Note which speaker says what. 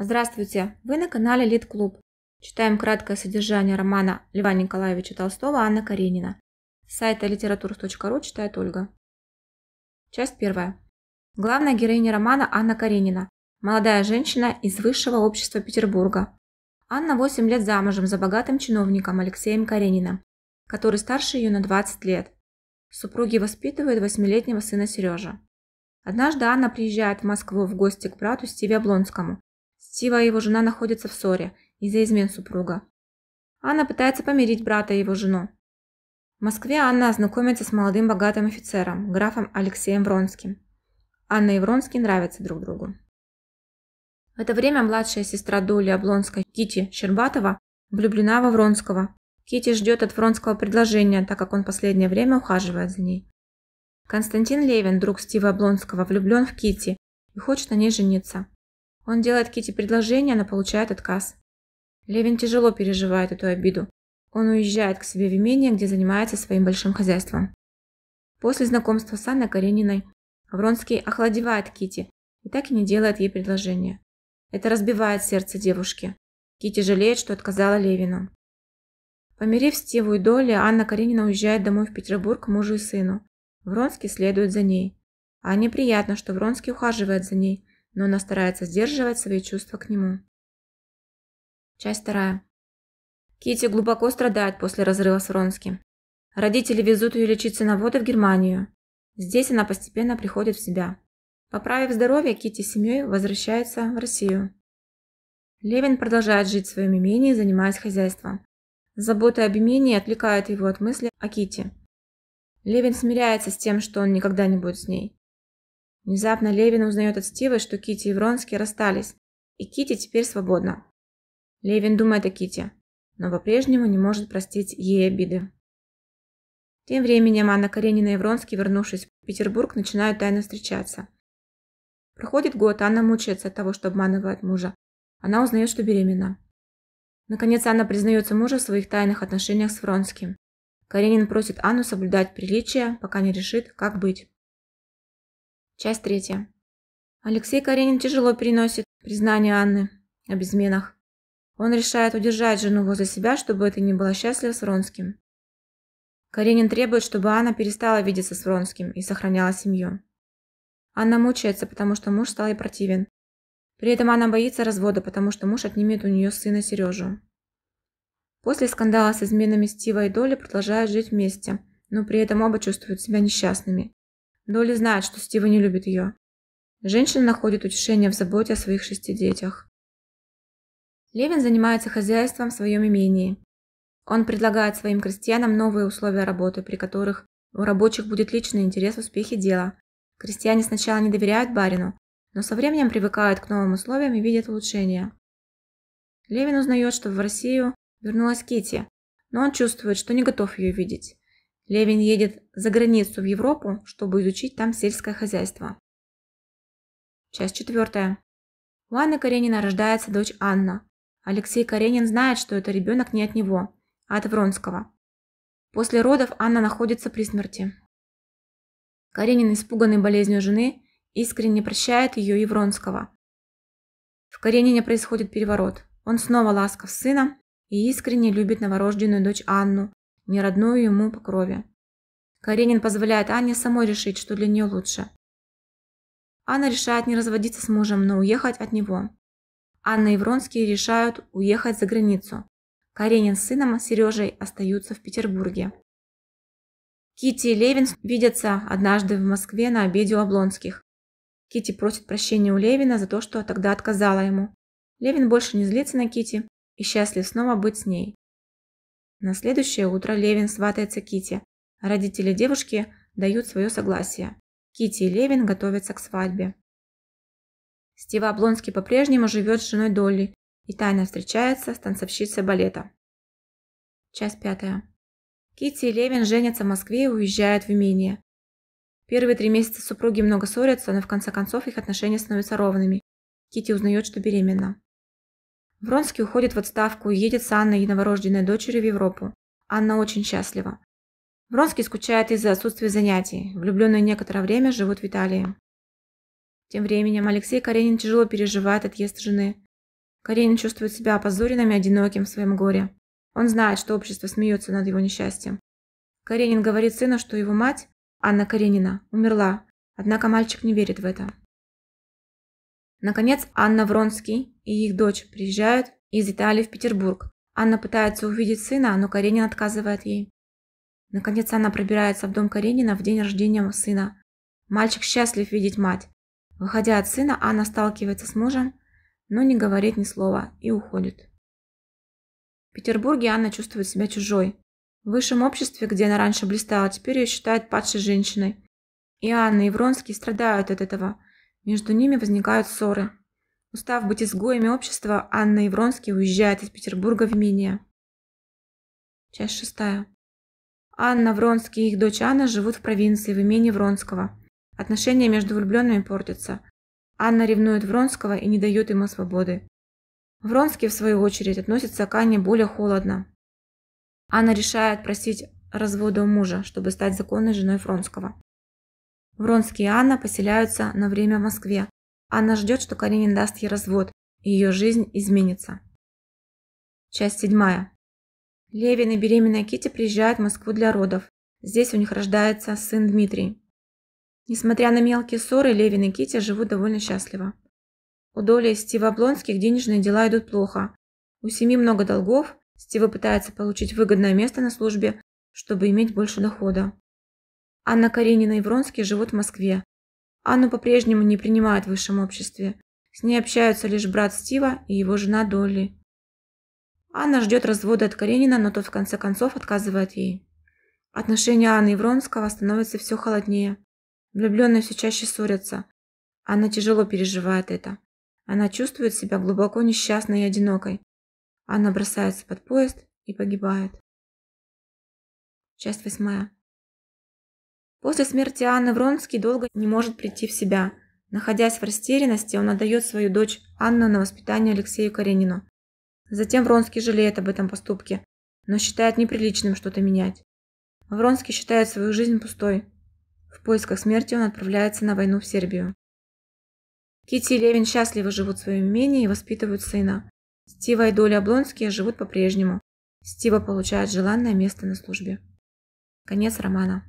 Speaker 1: Здравствуйте! Вы на канале Лид Клуб. Читаем краткое содержание романа Льва Николаевича Толстого «Анна Каренина». С сайта литературс.ру читает Ольга. Часть первая. Главная героиня романа Анна Каренина. Молодая женщина из высшего общества Петербурга. Анна 8 лет замужем за богатым чиновником Алексеем Карениным, который старше ее на 20 лет. Супруги воспитывают восьмилетнего сына Сережа. Однажды Анна приезжает в Москву в гости к брату Стиве Облонскому, Стива и его жена находятся в ссоре из-за измен супруга. Анна пытается помирить брата и его жену. В Москве Анна знакомится с молодым богатым офицером, графом Алексеем Вронским. Анна и Вронский нравятся друг другу. В это время младшая сестра Доли Облонской Кити Щербатова влюблена во Вронского. Кити ждет от Вронского предложения, так как он последнее время ухаживает за ней. Константин Левин, друг Стива Облонского, влюблен в Кити и хочет на ней жениться. Он делает Кити предложение, она получает отказ. Левин тяжело переживает эту обиду. Он уезжает к себе в имение, где занимается своим большим хозяйством. После знакомства с Анной Карениной Вронский охладевает Кити и так и не делает ей предложение. Это разбивает сердце девушки. Кити жалеет, что отказала Левину. Помирив Стиву и Долли, Анна Каренина уезжает домой в Петербург к мужу и сыну. Вронский следует за ней. Анне приятно, что Вронский ухаживает за ней, но она старается сдерживать свои чувства к нему. Часть вторая. Кити глубоко страдает после разрыва с Ронским. Родители везут ее лечиться на воды в Германию. Здесь она постепенно приходит в себя. Поправив здоровье, Кити с семьей возвращается в Россию. Левин продолжает жить в своем имении, занимаясь хозяйством. Забота об имении отвлекает его от мысли о Кити. Левин смиряется с тем, что он никогда не будет с ней. Внезапно Левин узнает от Стива, что Кити и Вронский расстались, и Кити теперь свободна. Левин думает о Кити, но по-прежнему не может простить ей обиды. Тем временем Анна Каренина и Вронский, вернувшись в Петербург, начинают тайно встречаться. Проходит год, Анна мучается от того, что обманывает мужа. Она узнает, что беременна. Наконец Анна признается мужу в своих тайных отношениях с Вронским. Каренин просит Анну соблюдать приличия, пока не решит, как быть. Часть третья. Алексей Каренин тяжело переносит признание Анны об изменах. Он решает удержать жену возле себя, чтобы это не было счастливо с Вронским. Каренин требует, чтобы Анна перестала видеться с Вронским и сохраняла семью. Анна мучается, потому что муж стал ей противен. При этом она боится развода, потому что муж отнимет у нее сына Сережу. После скандала с изменами Стива и Доли продолжают жить вместе, но при этом оба чувствуют себя несчастными. Долли ну знает, что Стива не любит ее. Женщина находит утешение в заботе о своих шести детях. Левин занимается хозяйством в своем имении. Он предлагает своим крестьянам новые условия работы, при которых у рабочих будет личный интерес в успехе дела. Крестьяне сначала не доверяют барину, но со временем привыкают к новым условиям и видят улучшения. Левин узнает, что в Россию вернулась Кити, но он чувствует, что не готов ее видеть. Левин едет за границу в Европу, чтобы изучить там сельское хозяйство. Часть четвертая. У Анны Каренина рождается дочь Анна. Алексей Каренин знает, что это ребенок не от него, а от Вронского. После родов Анна находится при смерти. Каренин, испуганный болезнью жены, искренне прощает ее и Вронского. В Каренине происходит переворот. Он снова ласков с сыном и искренне любит новорожденную дочь Анну, не родную ему по крови. Каренин позволяет Анне самой решить, что для нее лучше. Анна решает не разводиться с мужем, но уехать от него. Анна и Вронский решают уехать за границу. Каренин с сыном Сережей остаются в Петербурге. Кити и Левин видятся однажды в Москве на обеде у Облонских. Кити просит прощения у Левина за то, что тогда отказала ему. Левин больше не злится на Кити и счастлив снова быть с ней. На следующее утро Левин сватается Кити. Родители девушки дают свое согласие. Кити и Левин готовятся к свадьбе. Стив Облонский по-прежнему живет с женой Долли и тайно встречается с танцовщицей балета. Часть пятая. Кити и Левин женятся в Москве и уезжают в имение. Первые три месяца супруги много ссорятся, но в конце концов их отношения становятся ровными. Кити узнает, что беременна. Вронский уходит в отставку и едет с Анной и новорожденной дочерью в Европу. Анна очень счастлива. Вронский скучает из-за отсутствия занятий. Влюбленные некоторое время живут в Италии. Тем временем Алексей Каренин тяжело переживает отъезд жены. Каренин чувствует себя опозоренным и одиноким в своем горе. Он знает, что общество смеется над его несчастьем. Каренин говорит сыну, что его мать, Анна Каренина, умерла, однако мальчик не верит в это. Наконец, Анна Вронский и их дочь приезжают из Италии в Петербург. Анна пытается увидеть сына, но Каренин отказывает ей. Наконец, Анна пробирается в дом Каренина в день рождения сына. Мальчик счастлив видеть мать. Выходя от сына, Анна сталкивается с мужем, но не говорит ни слова и уходит. В Петербурге Анна чувствует себя чужой. В высшем обществе, где она раньше блистала, теперь ее считают падшей женщиной. И Анна, и Вронский страдают от этого – между ними возникают ссоры. Устав быть изгоями общества, Анна и Вронский уезжают из Петербурга в имение. Часть шестая. Анна Вронский и их дочь Анна живут в провинции, в имении Вронского. Отношения между влюбленными портятся. Анна ревнует Вронского и не дает ему свободы. Вронский, в свою очередь, относится к Анне более холодно. Анна решает просить развода у мужа, чтобы стать законной женой Вронского. Вронский и Анна поселяются на время в Москве. Анна ждет, что Каренин даст ей развод, и ее жизнь изменится. Часть седьмая. Левин и беременная Кити приезжают в Москву для родов. Здесь у них рождается сын Дмитрий. Несмотря на мелкие ссоры, Левин и Кити живут довольно счастливо. У Доли Стива Блонских денежные дела идут плохо. У семьи много долгов, Стива пытается получить выгодное место на службе, чтобы иметь больше дохода. Анна Каренина и Вронский живут в Москве. Анну по-прежнему не принимают в высшем обществе. С ней общаются лишь брат Стива и его жена Долли. Анна ждет развода от Каренина, но тот в конце концов отказывает ей. Отношения Анны и Вронского становятся все холоднее. Влюбленные все чаще ссорятся. Анна тяжело переживает это. Она чувствует себя глубоко несчастной и одинокой. Она бросается под поезд и погибает. Часть восьмая. После смерти Анны Вронский долго не может прийти в себя. Находясь в растерянности, он отдает свою дочь Анну на воспитание Алексею Каренину. Затем Вронский жалеет об этом поступке, но считает неприличным что-то менять. Вронский считает свою жизнь пустой. В поисках смерти он отправляется на войну в Сербию. Кити и Левин счастливо живут в своем имении и воспитывают сына. Стива и Доля Облонские живут по-прежнему. Стива получает желанное место на службе. Конец романа.